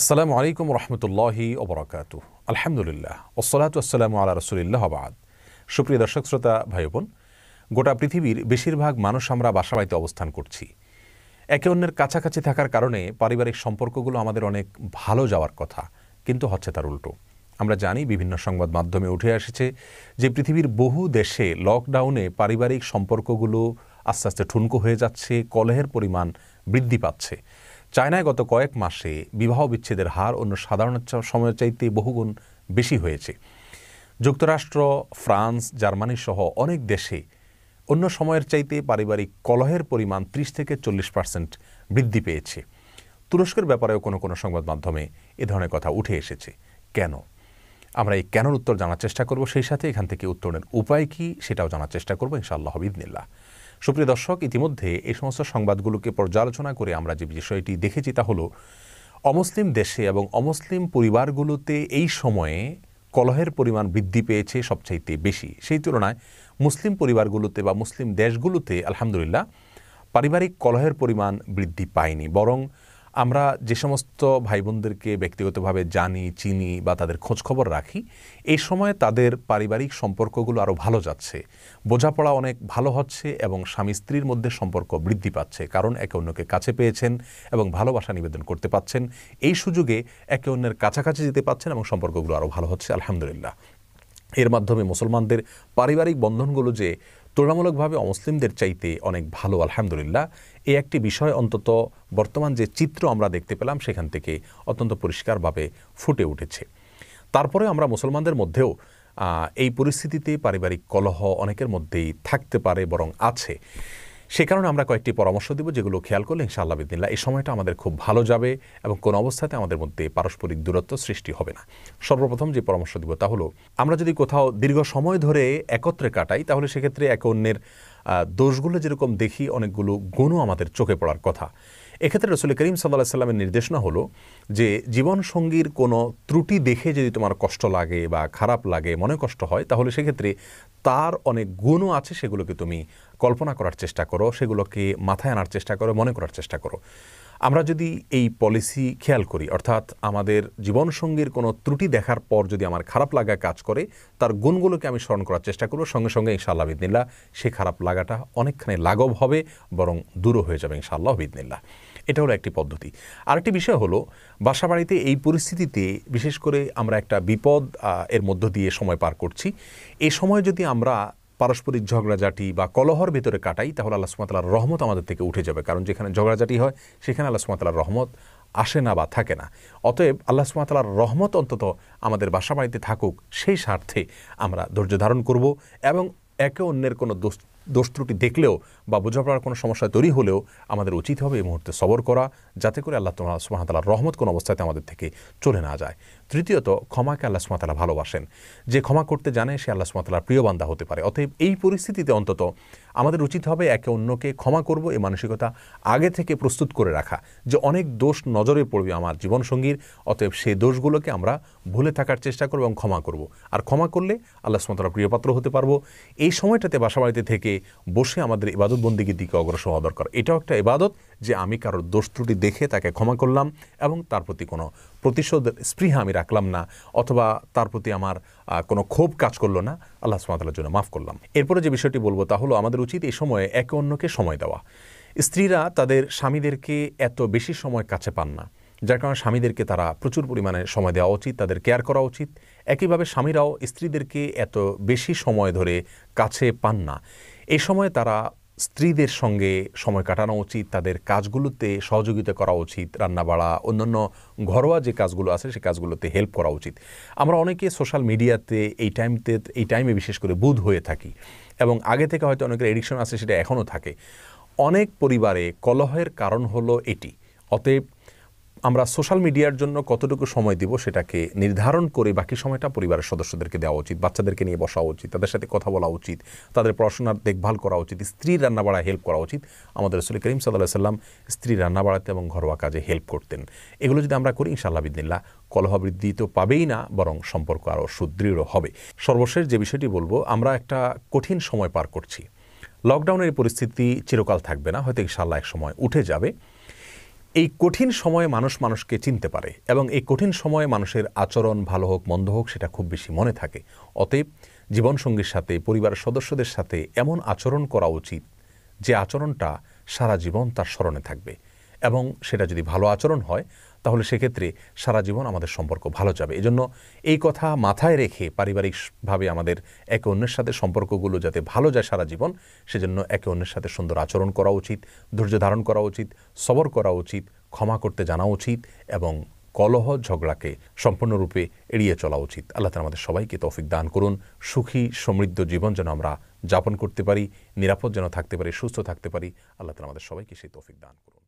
আসসালামু আলাইকুম রহমতুল্লাহি ওবরাকাত আলহামদুলিল্লাহ ওসলাত আসসালামু আল্লাহ রসুলিল্লাহ আবাদ সুপ্রিয় দর্শক শ্রোতা ভাই বোন গোটা পৃথিবীর বেশিরভাগ মানুষ আমরা বাসাবাড়িতে অবস্থান করছি একে অন্যের কাছাকাছি থাকার কারণে পারিবারিক সম্পর্কগুলো আমাদের অনেক ভালো যাওয়ার কথা কিন্তু হচ্ছে তার উল্টো আমরা জানি বিভিন্ন সংবাদ মাধ্যমে উঠে এসেছে যে পৃথিবীর বহু দেশে লকডাউনে পারিবারিক সম্পর্কগুলো আস্তে আস্তে ঠুনকো হয়ে যাচ্ছে কলহের পরিমাণ বৃদ্ধি পাচ্ছে চায়নায় গত কয়েক মাসে বিবাহ বিচ্ছেদের হার অন্য সাধারণ সময়ের চাইতে বহুগুণ বেশি হয়েছে যুক্তরাষ্ট্র ফ্রান্স জার্মানি সহ অনেক দেশে অন্য সময়ের চাইতে পারিবারিক কলহের পরিমাণ ত্রিশ থেকে চল্লিশ পার্সেন্ট বৃদ্ধি পেয়েছে তুরস্কের ব্যাপারেও কোনো কোনো সংবাদ মাধ্যমে এ ধরনের কথা উঠে এসেছে কেন আমরা এই কেনর উত্তর জানার চেষ্টা করব সেই সাথে এখান থেকে উত্তরণের উপায় কী সেটাও জানার চেষ্টা করবো ইনশাআল্লাহ হবিদনিল্লা সুপ্রিয় দর্শক ইতিমধ্যে এই সমস্ত সংবাদগুলোকে পর্যালোচনা করে আমরা যে বিষয়টি দেখেছি তা হল অমুসলিম দেশে এবং অমুসলিম পরিবারগুলোতে এই সময়ে কলহের পরিমাণ বৃদ্ধি পেয়েছে সবচাইতে বেশি সেই তুলনায় মুসলিম পরিবারগুলোতে বা মুসলিম দেশগুলোতে আলহামদুলিল্লাহ পারিবারিক কলহের পরিমাণ বৃদ্ধি পায়নি বরং আমরা যে সমস্ত ভাই বোনদেরকে ব্যক্তিগতভাবে জানি চিনি বা তাদের খোঁজখবর খবর রাখি এই সময়ে তাদের পারিবারিক সম্পর্কগুলো আরও ভালো যাচ্ছে বোঝাপড়া অনেক ভালো হচ্ছে এবং স্বামী স্ত্রীর মধ্যে সম্পর্ক বৃদ্ধি পাচ্ছে কারণ একে অন্যকে কাছে পেয়েছেন এবং ভালোবাসা নিবেদন করতে পাচ্ছেন এই সুযোগে একে অন্যের কাছাকাছি যেতে পাচ্ছেন এবং সম্পর্কগুলো আরও ভালো হচ্ছে আলহামদুলিল্লাহ এর মাধ্যমে মুসলমানদের পারিবারিক বন্ধনগুলো যে তুলনামূলকভাবে অমুসলিমদের চাইতে অনেক ভালো আলহামদুলিল্লাহ এই একটি বিষয় অন্তত বর্তমান যে চিত্র আমরা দেখতে পেলাম সেখান থেকে অত্যন্ত পরিষ্কারভাবে ফুটে উঠেছে তারপরে আমরা মুসলমানদের মধ্যেও এই পরিস্থিতিতে পারিবারিক কলহ অনেকের মধ্যেই থাকতে পারে বরং আছে সে কারণে আমরা কয়েকটি পরামর্শ দিব যেগুলো খেয়াল করলে ইনশাআল্লাহ বিদিল্লা এই সময়টা আমাদের খুব ভালো যাবে এবং কোনো অবস্থাতে আমাদের মধ্যে পারস্পরিক দূরত্ব সৃষ্টি হবে না সর্বপ্রথম যে পরামর্শ দিব তা হলো আমরা যদি কোথাও দীর্ঘ সময় ধরে একত্রে কাটাই তাহলে সেক্ষেত্রে এক অন্যের দোষগুলো যেরকম দেখি অনেকগুলো গুণও আমাদের চোখে পড়ার কথা এক্ষেত্রে রসুল করিম সাল্লাহ সাল্লামের নির্দেশনা হলো যে জীবনসঙ্গীর কোনো ত্রুটি দেখে যদি তোমার কষ্ট লাগে বা খারাপ লাগে মনে কষ্ট হয় তাহলে সেক্ষেত্রে তার অনেক গুণও আছে সেগুলোকে তুমি কল্পনা করার চেষ্টা করো সেগুলোকে মাথায় আনার চেষ্টা করো মনে করার চেষ্টা করো আমরা যদি এই পলিসি খেয়াল করি অর্থাৎ আমাদের জীবনসঙ্গীর কোনো ত্রুটি দেখার পর যদি আমার খারাপ লাগা কাজ করে তার গুণগুলোকে আমি স্মরণ করার চেষ্টা করব সঙ্গে সঙ্গে ইনশাআল্লাহ বিদিনিল্লা সেই খারাপ লাগাটা অনেকখানি লাঘব হবে বরং দূরও হয়ে যাবে ইনশাআল্লাহ বিদিনিল্লা এটা হলো একটি পদ্ধতি আরেকটি বিষয় হলো বাসাবাড়িতে এই পরিস্থিতিতে বিশেষ করে আমরা একটা বিপদ এর মধ্য দিয়ে সময় পার করছি এই সময় যদি আমরা পারস্পরিক ঝগড়াঝাটি বা কলহর ভিতরে কাটাই তাহলে আল্লাহ সুমাতালার রহমত আমাদের থেকে উঠে যাবে কারণ যেখানে ঝগড়াঝাটি হয় সেখানে আল্লাহ সুমাতালার রহমত আসে না বা থাকে না অতএব আল্লাহ সুমাতালার রহমত অন্তত আমাদের বাসা বাড়িতে থাকুক সেই স্বার্থে আমরা ধৈর্য ধারণ করব এবং একে অন্যের কোনো দোষ দোষ ত্রুটি দেখলেও বা বোঝাপড়ার কোনো সমস্যা তৈরি হলেও আমাদের উচিত হবে এই মুহূর্তে সবর করা যাতে করে আল্লাহ তোমার সুমাতালার রহমত কোনো অবস্থাতে আমাদের থেকে চলে না যায় তৃতীয়ত ক্ষমাকে আল্লাহ সুমাতালা ভালোবাসেন যে ক্ষমা করতে জানে সে আল্লাহ সুমাতালার প্রিয় বান্ধা হতে পারে অতএব এই পরিস্থিতিতে অন্তত আমাদের উচিত হবে একে অন্যকে ক্ষমা করব এই মানসিকতা আগে থেকে প্রস্তুত করে রাখা যে অনেক দোষ নজরে পড়বে আমার জীবনসঙ্গীর অতএব সেই দোষগুলোকে আমরা ভুলে থাকার চেষ্টা করব এবং ক্ষমা করব আর ক্ষমা করলে আল্লাহ সুমতলা প্রিয়পাত্র হতে পারবো এই সময়টাতে বাসাবাড়িতে থেকে বসে আমাদের ইবাদতবন্দিগীর দিকে অগ্রসর হওয়া দরকার এটাও একটা ইবাদত যে আমি কারোর দোষ ত্রুটি দেখে তাকে ক্ষমা করলাম এবং তার প্রতি কোনো প্রতিশোধ স্পৃহা আমি রাখলাম না অথবা তার প্রতি আমার কোনো ক্ষোভ কাজ করলো না আল্লাহ সুমাতার জন্য মাফ করলাম এরপরে যে বিষয়টি বলবো তা হলো আমাদের উচিত এই সময়ে একে অন্যকে সময় দেওয়া স্ত্রীরা তাদের স্বামীদেরকে এত বেশি সময় কাছে পান না যার কারণে স্বামীদেরকে তারা প্রচুর পরিমাণে সময় দেওয়া উচিত তাদের কেয়ার করা উচিত একইভাবে স্বামীরাও স্ত্রীদেরকে এত বেশি সময় ধরে কাছে পান না এই সময়ে তারা স্ত্রীদের সঙ্গে সময় কাটানো উচিত তাদের কাজগুলোতে সহযোগিতা করা উচিত রান্নাবাড়া অন্যান্য ঘরোয়া যে কাজগুলো আছে সে কাজগুলোতে হেল্প করা উচিত আমরা অনেকে সোশ্যাল মিডিয়াতে এই টাইমতে এই টাইমে বিশেষ করে বুধ হয়ে থাকি এবং আগে থেকে হয়তো অনেকের এডিকশন আছে সেটা এখনও থাকে অনেক পরিবারে কলহের কারণ হলো এটি অতএব আমরা সোশ্যাল মিডিয়ার জন্য কতটুকু সময় দিব সেটাকে নির্ধারণ করে বাকি সময়টা পরিবারের সদস্যদেরকে দেওয়া উচিত বাচ্চাদেরকে নিয়ে বসা উচিত তাদের সাথে কথা বলা উচিত তাদের পড়াশোনার দেখভাল করা উচিত স্ত্রীর রান্নাবাড়া হেল্প করা উচিত আমাদের রসুল করিম সাল্লাহ সাল্লাম স্ত্রী রান্নাবাড়াতে এবং ঘরোয়া কাজে হেল্প করতেন এগুলো যদি আমরা করি ইনশাল্লাহ বিদিনিল্লা কলহ বৃদ্ধি তো পাবেই না বরং সম্পর্ক আরও সুদৃঢ় হবে সর্বশেষ যে বিষয়টি বলবো আমরা একটা কঠিন সময় পার করছি লকডাউনের পরিস্থিতি চিরকাল থাকবে না হয়তো ইনশাল্লাহ এক সময় উঠে যাবে এই কঠিন সময়ে মানুষ মানুষকে চিনতে পারে এবং এই কঠিন সময়ে মানুষের আচরণ ভালো হোক মন্দ হোক সেটা খুব বেশি মনে থাকে অতএব জীবনসঙ্গীর সাথে পরিবারের সদস্যদের সাথে এমন আচরণ করা উচিত যে আচরণটা সারা জীবন তার স্মরণে থাকবে এবং সেটা যদি ভালো আচরণ হয় তাহলে সেক্ষেত্রে সারা জীবন আমাদের সম্পর্ক ভালো যাবে এজন্য এই কথা মাথায় রেখে পারিবারিকভাবে আমাদের একে অন্যের সাথে সম্পর্কগুলো যাতে ভালো যায় সারা জীবন সেজন্য একে অন্যের সাথে সুন্দর আচরণ করা উচিত ধৈর্য ধারণ করা উচিত সবর করা উচিত ক্ষমা করতে জানা উচিত এবং কলহ ঝগড়াকে সম্পূর্ণরূপে এড়িয়ে চলা উচিত আল্লাহ তালা আমাদের সবাইকে তৌফিক দান করুন সুখী সমৃদ্ধ জীবন যেন আমরা যাপন করতে পারি নিরাপদ যেন থাকতে পারি সুস্থ থাকতে পারি আল্লাহ তালা আমাদের সবাইকে সেই তৌফিক দান করুন